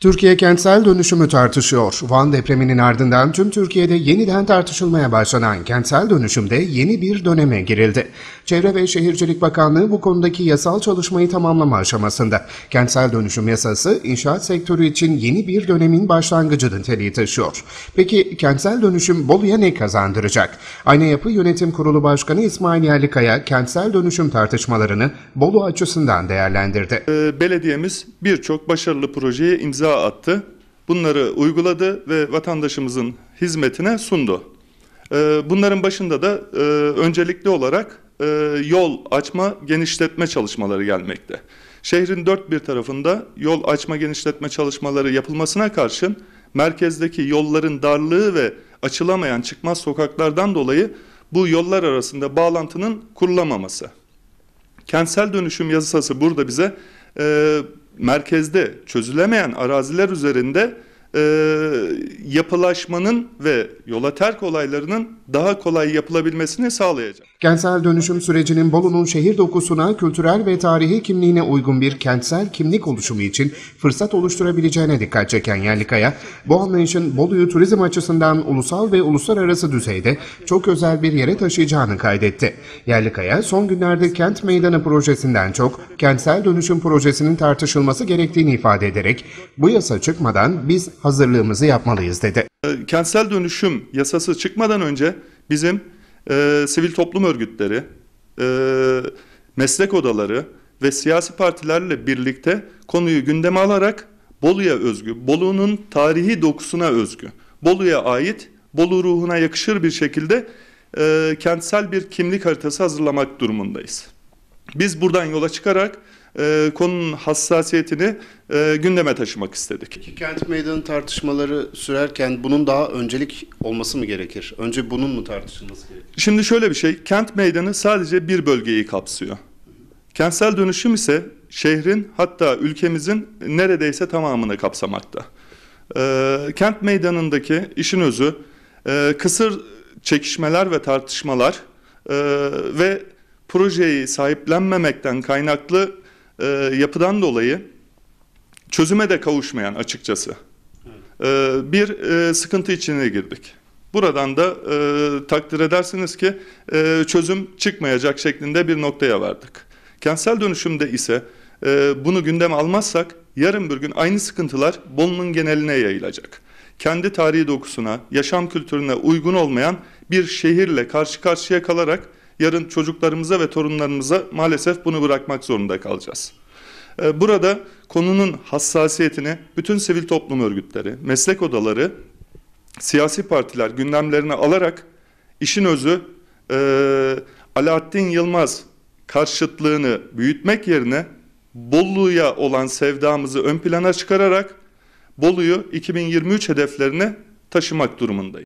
Türkiye kentsel dönüşümü tartışıyor. Van depreminin ardından tüm Türkiye'de yeniden tartışılmaya başlanan kentsel dönüşümde yeni bir döneme girildi. Çevre ve Şehircilik Bakanlığı bu konudaki yasal çalışmayı tamamlama aşamasında. Kentsel dönüşüm yasası inşaat sektörü için yeni bir dönemin başlangıcı niteliği taşıyor. Peki kentsel dönüşüm Bolu'ya ne kazandıracak? Aynı Yapı Yönetim Kurulu Başkanı İsmail Yerlikaya kentsel dönüşüm tartışmalarını Bolu açısından değerlendirdi. Ee, belediyemiz birçok başarılı projeye imza attı. Bunları uyguladı ve vatandaşımızın hizmetine sundu. Ee, bunların başında da e, öncelikli olarak e, yol açma, genişletme çalışmaları gelmekte. Şehrin dört bir tarafında yol açma, genişletme çalışmaları yapılmasına karşın merkezdeki yolların darlığı ve açılamayan çıkmaz sokaklardan dolayı bu yollar arasında bağlantının kurulamaması. Kentsel dönüşüm yasası burada bize e, merkezde çözülemeyen araziler üzerinde e, yapılaşmanın ve yola terk olaylarının daha kolay yapılabilmesini sağlayacak. Kentsel dönüşüm sürecinin Bolu'nun şehir dokusuna, kültürel ve tarihi kimliğine uygun bir kentsel kimlik oluşumu için fırsat oluşturabileceğine dikkat çeken Yerlikaya, bu anlayışın Bolu'yu turizm açısından ulusal ve uluslararası düzeyde çok özel bir yere taşıyacağını kaydetti. Yerlikaya, son günlerde kent meydanı projesinden çok kentsel dönüşüm projesinin tartışılması gerektiğini ifade ederek, bu yasa çıkmadan biz hazırlığımızı yapmalıyız dedi. Ee, kentsel dönüşüm yasası çıkmadan önce bizim e, sivil toplum örgütleri, e, meslek odaları ve siyasi partilerle birlikte konuyu gündeme alarak Bolu'ya özgü, Bolu'nun tarihi dokusuna özgü, Bolu'ya ait, Bolu ruhuna yakışır bir şekilde e, kentsel bir kimlik haritası hazırlamak durumundayız. Biz buradan yola çıkarak e, konunun hassasiyetini e, gündeme taşımak istedik. Peki kent meydanı tartışmaları sürerken bunun daha öncelik olması mı gerekir? Önce bunun mu tartışılması gerekir? Şimdi şöyle bir şey, kent meydanı sadece bir bölgeyi kapsıyor. Kentsel dönüşüm ise şehrin hatta ülkemizin neredeyse tamamını kapsamakta. E, kent meydanındaki işin özü e, kısır çekişmeler ve tartışmalar e, ve projeyi sahiplenmemekten kaynaklı e, yapıdan dolayı çözüme de kavuşmayan açıkçası e, bir e, sıkıntı içine girdik. Buradan da e, takdir edersiniz ki e, çözüm çıkmayacak şeklinde bir noktaya vardık. Kentsel dönüşümde ise e, bunu gündeme almazsak yarın bir gün aynı sıkıntılar Bolu'nun geneline yayılacak. Kendi tarihi dokusuna, yaşam kültürüne uygun olmayan bir şehirle karşı karşıya kalarak yarın çocuklarımıza ve torunlarımıza maalesef bunu bırakmak zorunda kalacağız. Ee, burada konunun hassasiyetini bütün sivil toplum örgütleri, meslek odaları, siyasi partiler gündemlerine alarak işin özü e, Alaaddin Yılmaz karşıtlığını büyütmek yerine Bolu'ya olan sevdamızı ön plana çıkararak Bolu'yu 2023 hedeflerine taşımak durumundayız.